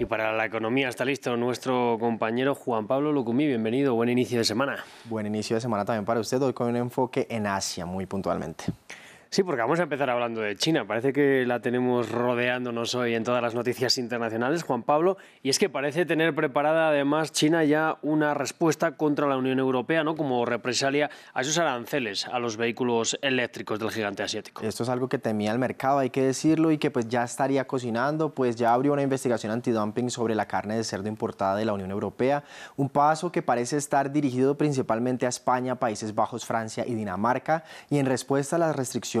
Y para la economía está listo nuestro compañero Juan Pablo Lucumí. Bienvenido, buen inicio de semana. Buen inicio de semana también para usted, hoy con un enfoque en Asia muy puntualmente. Sí, porque vamos a empezar hablando de China. Parece que la tenemos rodeándonos hoy en todas las noticias internacionales, Juan Pablo. Y es que parece tener preparada además China ya una respuesta contra la Unión Europea, ¿no? Como represalia a esos aranceles a los vehículos eléctricos del gigante asiático. Esto es algo que temía el mercado, hay que decirlo, y que pues ya estaría cocinando, pues ya abrió una investigación antidumping sobre la carne de cerdo importada de la Unión Europea. Un paso que parece estar dirigido principalmente a España, Países Bajos, Francia y Dinamarca. Y en respuesta a las restricciones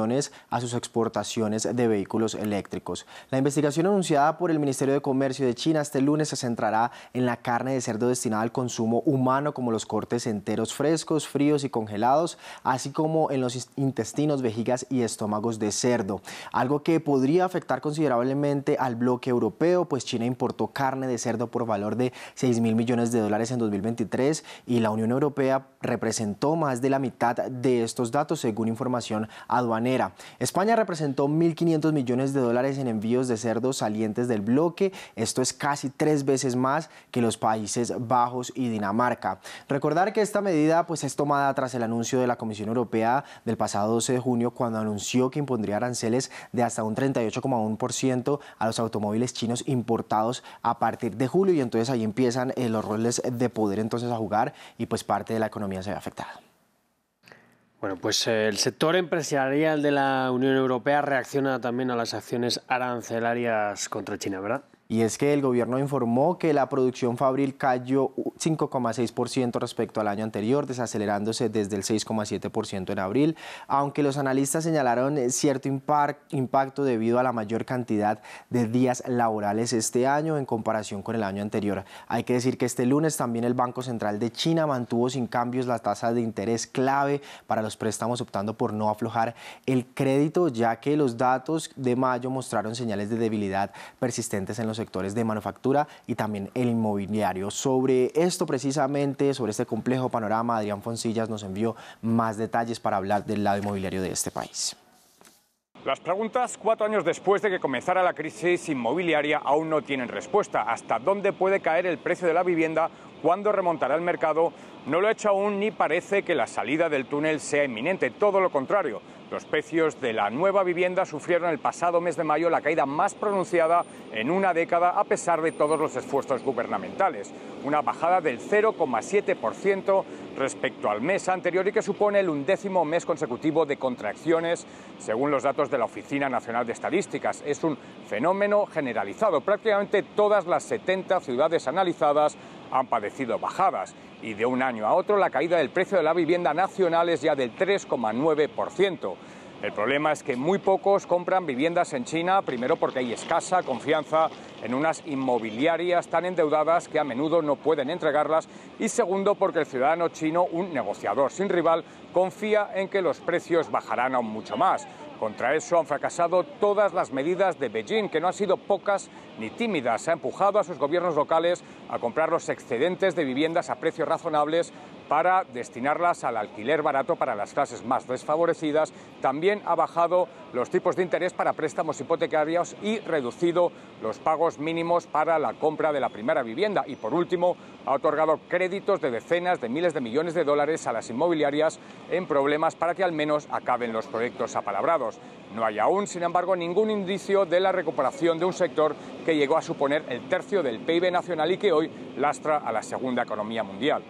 a sus exportaciones de vehículos eléctricos. La investigación anunciada por el Ministerio de Comercio de China este lunes se centrará en la carne de cerdo destinada al consumo humano, como los cortes enteros frescos, fríos y congelados, así como en los intestinos, vejigas y estómagos de cerdo, algo que podría afectar considerablemente al bloque europeo, pues China importó carne de cerdo por valor de 6 mil millones de dólares en 2023 y la Unión Europea representó más de la mitad de estos datos, según información aduanera. España representó 1.500 millones de dólares en envíos de cerdos salientes del bloque. Esto es casi tres veces más que los Países Bajos y Dinamarca. Recordar que esta medida pues, es tomada tras el anuncio de la Comisión Europea del pasado 12 de junio cuando anunció que impondría aranceles de hasta un 38,1% a los automóviles chinos importados a partir de julio y entonces ahí empiezan eh, los roles de poder entonces a jugar y pues parte de la economía se ve afectada. Bueno, pues eh, el sector empresarial de la Unión Europea reacciona también a las acciones arancelarias contra China, ¿verdad? y es que el gobierno informó que la producción fabril cayó 5,6% respecto al año anterior, desacelerándose desde el 6,7% en abril, aunque los analistas señalaron eh, cierto impacto debido a la mayor cantidad de días laborales este año en comparación con el año anterior. Hay que decir que este lunes también el Banco Central de China mantuvo sin cambios las tasas de interés clave para los préstamos, optando por no aflojar el crédito, ya que los datos de mayo mostraron señales de debilidad persistentes en los sectores de manufactura y también el inmobiliario. Sobre esto precisamente, sobre este complejo panorama, Adrián Foncillas nos envió más detalles para hablar del lado inmobiliario de este país. Las preguntas cuatro años después de que comenzara la crisis inmobiliaria aún no tienen respuesta. ¿Hasta dónde puede caer el precio de la vivienda cuándo remontará el mercado no lo ha hecho aún ni parece que la salida del túnel sea inminente. Todo lo contrario, los precios de la nueva vivienda sufrieron el pasado mes de mayo la caída más pronunciada en una década a pesar de todos los esfuerzos gubernamentales, una bajada del 0,7% respecto al mes anterior y que supone el undécimo mes consecutivo de contracciones según los datos de la Oficina Nacional de Estadísticas. Es un fenómeno generalizado. Prácticamente todas las 70 ciudades analizadas han padecido bajadas y de un año a otro la caída del precio de la vivienda nacional es ya del 3,9%. El problema es que muy pocos compran viviendas en China, primero porque hay escasa confianza en unas inmobiliarias tan endeudadas que a menudo no pueden entregarlas y segundo porque el ciudadano chino, un negociador sin rival, confía en que los precios bajarán aún mucho más. Contra eso han fracasado todas las medidas de Beijing, que no han sido pocas ni tímidas. Se ha empujado a sus gobiernos locales a comprar los excedentes de viviendas a precios razonables para destinarlas al alquiler barato para las clases más desfavorecidas. También ha bajado los tipos de interés para préstamos hipotecarios y reducido los pagos mínimos para la compra de la primera vivienda y por último ha otorgado créditos de decenas de miles de millones de dólares a las inmobiliarias en problemas para que al menos acaben los proyectos apalabrados. No hay aún, sin embargo, ningún indicio de la recuperación de un sector que llegó a suponer el tercio del PIB nacional y que hoy lastra a la segunda economía mundial.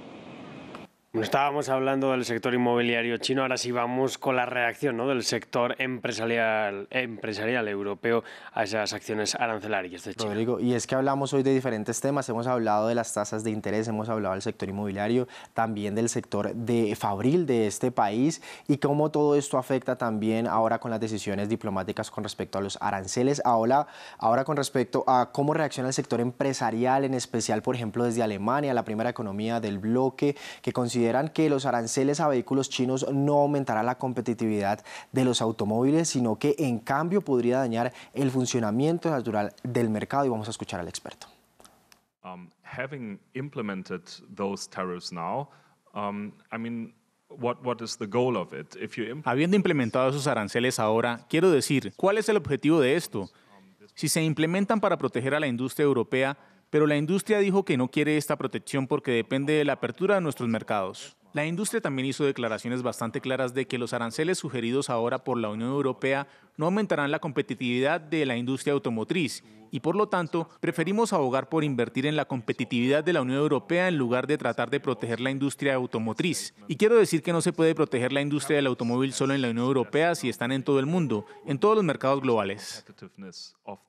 Estábamos hablando del sector inmobiliario chino, ahora sí vamos con la reacción ¿no? del sector empresarial, empresarial europeo a esas acciones arancelarias de China. Rodrigo, y es que hablamos hoy de diferentes temas, hemos hablado de las tasas de interés, hemos hablado del sector inmobiliario, también del sector de fabril de este país y cómo todo esto afecta también ahora con las decisiones diplomáticas con respecto a los aranceles, ahora, ahora con respecto a cómo reacciona el sector empresarial, en especial, por ejemplo, desde Alemania, la primera economía del bloque que considera consideran que los aranceles a vehículos chinos no aumentará la competitividad de los automóviles, sino que en cambio podría dañar el funcionamiento natural del mercado y vamos a escuchar al experto. Habiendo implementado esos aranceles ahora, quiero decir, ¿cuál es el objetivo de esto? Si se implementan para proteger a la industria europea, pero la industria dijo que no quiere esta protección porque depende de la apertura de nuestros mercados. La industria también hizo declaraciones bastante claras de que los aranceles sugeridos ahora por la Unión Europea no aumentarán la competitividad de la industria automotriz y por lo tanto preferimos abogar por invertir en la competitividad de la Unión Europea en lugar de tratar de proteger la industria automotriz. Y quiero decir que no se puede proteger la industria del automóvil solo en la Unión Europea si están en todo el mundo, en todos los mercados globales.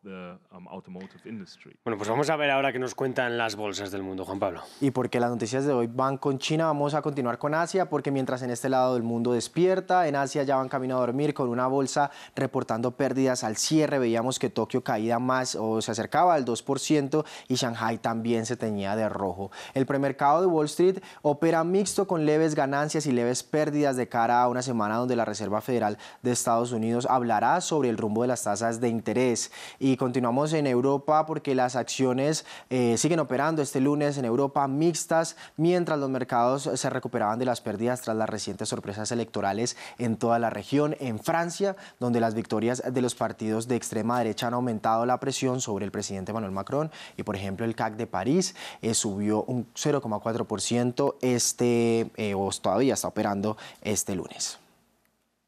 Bueno, pues vamos a ver ahora qué nos cuentan las bolsas del mundo, Juan Pablo. Y porque las noticias de hoy van con China, vamos a continuar con Asia, porque mientras en este lado del mundo despierta, en Asia ya van camino a dormir con una bolsa reportando pérdidas al cierre. Veíamos que Tokio caía más o se acercaba al 2% y Shanghai también se teñía de rojo. El premercado de Wall Street opera mixto con leves ganancias y leves pérdidas de cara a una semana donde la Reserva Federal de Estados Unidos hablará sobre el rumbo de las tasas de interés. Y continuamos en Europa porque las acciones eh, siguen operando este lunes en Europa mixtas mientras los mercados se recuperan de las pérdidas tras las recientes sorpresas electorales en toda la región. En Francia, donde las victorias de los partidos de extrema derecha han aumentado la presión sobre el presidente Manuel Macron y, por ejemplo, el CAC de París eh, subió un 0,4% este, eh, o todavía está operando este lunes.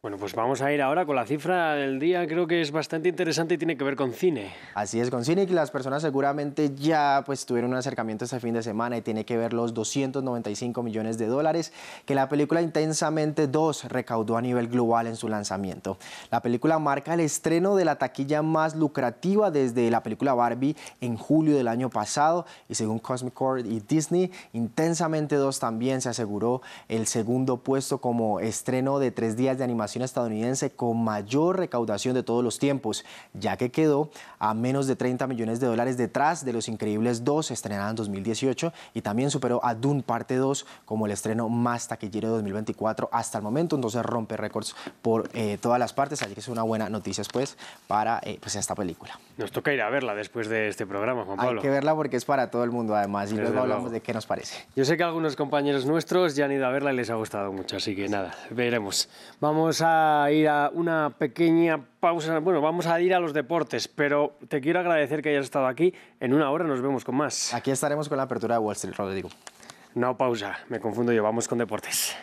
Bueno, pues vamos a ir ahora con la cifra del día, creo que es bastante interesante y tiene que ver con cine. Así es, con cine y que las personas seguramente ya pues tuvieron un acercamiento este fin de semana y tiene que ver los 295 millones de dólares que la película Intensamente 2 recaudó a nivel global en su lanzamiento. La película marca el estreno de la taquilla más lucrativa desde la película Barbie en julio del año pasado y según Cosmic Core y Disney, Intensamente 2 también se aseguró el segundo puesto como estreno de tres días de animación estadounidense con mayor recaudación de todos los tiempos, ya que quedó a menos de 30 millones de dólares detrás de Los Increíbles 2, estrenada en 2018, y también superó a Dune Parte 2 como el estreno más taquillero de 2024 hasta el momento, entonces rompe récords por eh, todas las partes, así que es una buena noticia pues, para eh, pues esta película. Nos toca ir a verla después de este programa, Juan Pablo. Hay que verla porque es para todo el mundo además, y luego hablamos de qué nos parece. Yo sé que algunos compañeros nuestros ya han ido a verla y les ha gustado mucho, así que nada, veremos. Vamos a a ir a una pequeña pausa. Bueno, vamos a ir a los deportes, pero te quiero agradecer que hayas estado aquí. En una hora nos vemos con más. Aquí estaremos con la apertura de Wall Street, Rodrigo. No pausa, me confundo yo, vamos con deportes.